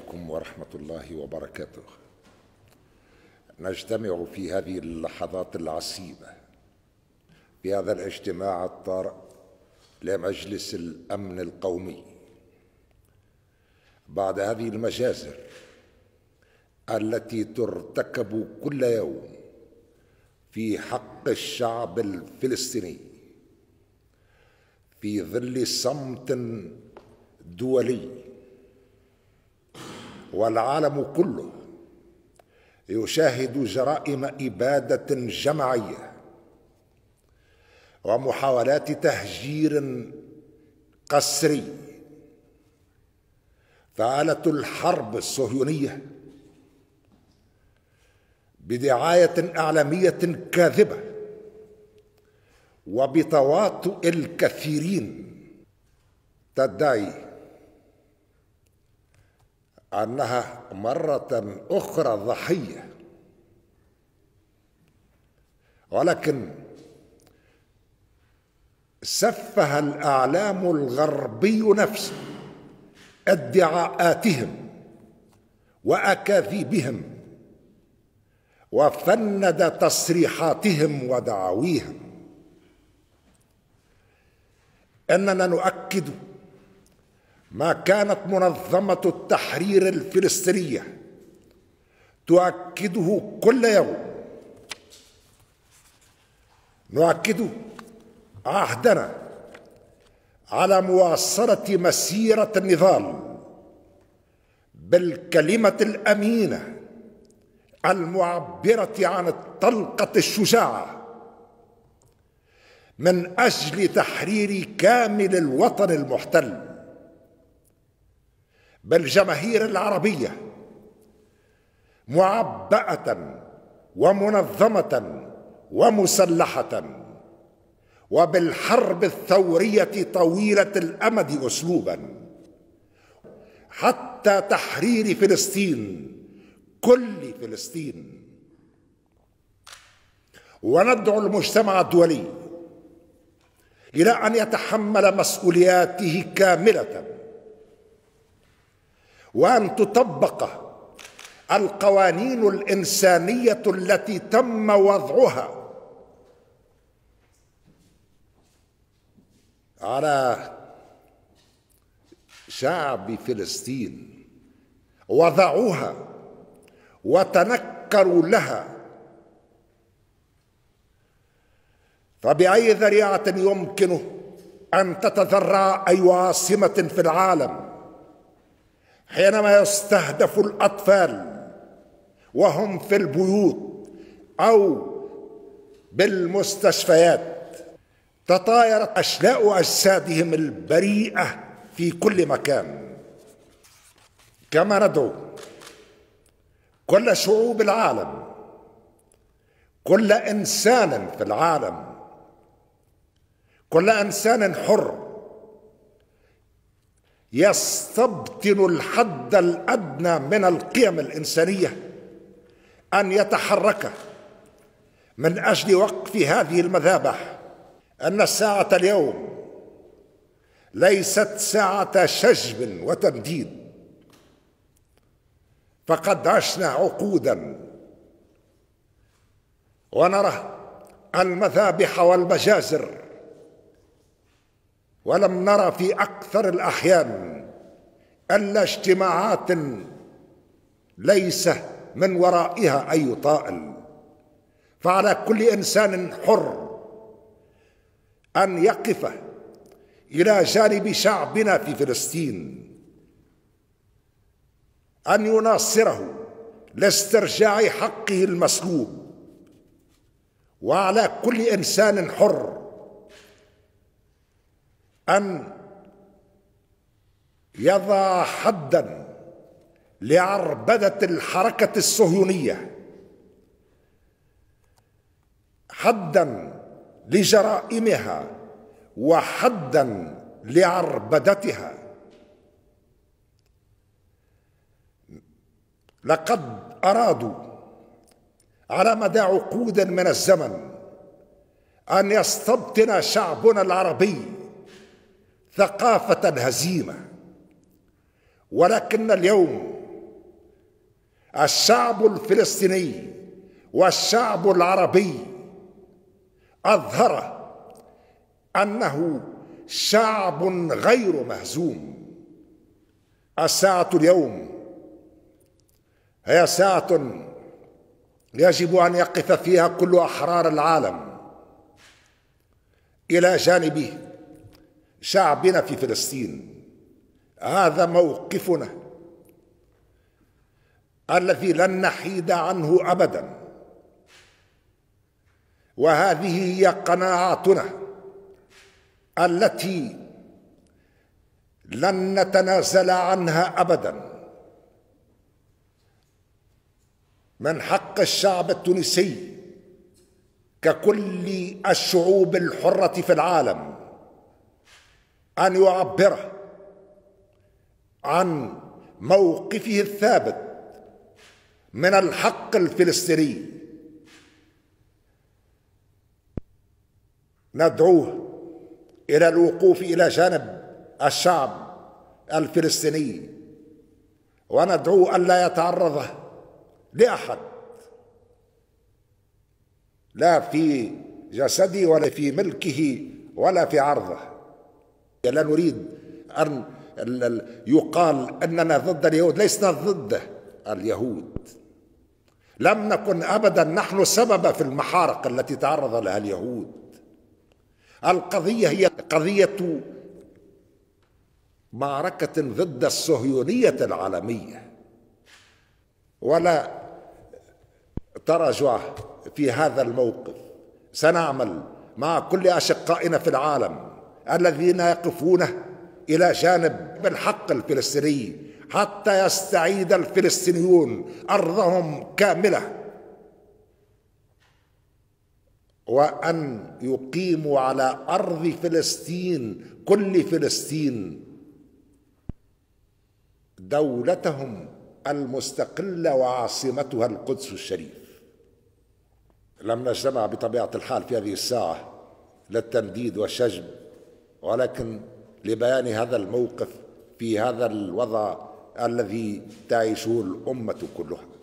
عليكم ورحمة الله وبركاته. نجتمع في هذه اللحظات العصيبة في هذا الاجتماع الطارئ لمجلس الأمن القومي بعد هذه المجازر التي ترتكب كل يوم في حق الشعب الفلسطيني في ظل صمت دولي والعالم كله يشاهد جرائم اباده جماعيه ومحاولات تهجير قسري فعلت الحرب الصهيونيه بدعايه اعلاميه كاذبه وبتواطؤ الكثيرين تدعي انها مره اخرى ضحيه ولكن سفه الاعلام الغربي نفسه ادعاءاتهم واكاذيبهم وفند تصريحاتهم ودعاويهم اننا نؤكد ما كانت منظمة التحرير الفلسطينية تؤكده كل يوم نؤكد عهدنا على مواصلة مسيرة النضال بالكلمة الأمينة المعبرة عن الطلقة الشجاعة من أجل تحرير كامل الوطن المحتل بل جماهير العربية معبأة ومنظمة ومسلحة وبالحرب الثورية طويلة الأمد أسلوبا حتى تحرير فلسطين كل فلسطين وندعو المجتمع الدولي إلى أن يتحمل مسؤولياته كاملةً وان تطبق القوانين الانسانيه التي تم وضعها على شعب فلسطين وضعوها وتنكروا لها فباي ذريعه يمكنه ان تتذرع اي عاصمه في العالم حينما يستهدف الاطفال وهم في البيوت او بالمستشفيات تطايرت اشلاء اجسادهم البريئه في كل مكان كما ندعو كل شعوب العالم كل انسان في العالم كل انسان حر يستبطن الحد الادنى من القيم الانسانيه ان يتحرك من اجل وقف هذه المذابح ان الساعه اليوم ليست ساعه شجب وتمديد فقد عشنا عقودا ونرى المذابح والمجازر ولم نرى في اكثر الاحيان الا اجتماعات ليس من ورائها اي طائل فعلى كل انسان حر ان يقف الى جانب شعبنا في فلسطين ان يناصره لاسترجاع حقه المسلوب وعلى كل انسان حر أن يضع حدا لعربدة الحركة الصهيونية حدا لجرائمها وحدا لعربدتها لقد أرادوا على مدى عقود من الزمن أن يستبطن شعبنا العربي ثقافة الهزيمة ولكن اليوم الشعب الفلسطيني والشعب العربي أظهر أنه شعب غير مهزوم الساعة اليوم هي ساعة يجب أن يقف فيها كل أحرار العالم إلى جانبه شعبنا في فلسطين هذا موقفنا الذي لن نحيد عنه ابدا وهذه هي قناعاتنا التي لن نتنازل عنها ابدا من حق الشعب التونسي ككل الشعوب الحره في العالم أن يعبر عن موقفه الثابت من الحق الفلسطيني ندعوه إلى الوقوف إلى جانب الشعب الفلسطيني وندعوه ألا يتعرض لأحد لا في جسدي ولا في ملكه ولا في عرضه لا نريد أن يقال أننا ضد اليهود ليسنا ضد اليهود لم نكن أبدا نحن سبب في المحارق التي تعرض لها اليهود القضية هي قضية معركة ضد الصهيونية العالمية ولا تراجع في هذا الموقف سنعمل مع كل أشقائنا في العالم الذين يقفون إلى جانب الحق الفلسطيني حتى يستعيد الفلسطينيون أرضهم كاملة وأن يقيموا على أرض فلسطين كل فلسطين دولتهم المستقلة وعاصمتها القدس الشريف لم نجتمع بطبيعة الحال في هذه الساعة للتنديد والشجب ولكن لبيان هذا الموقف في هذا الوضع الذي تعيشه الامه كلها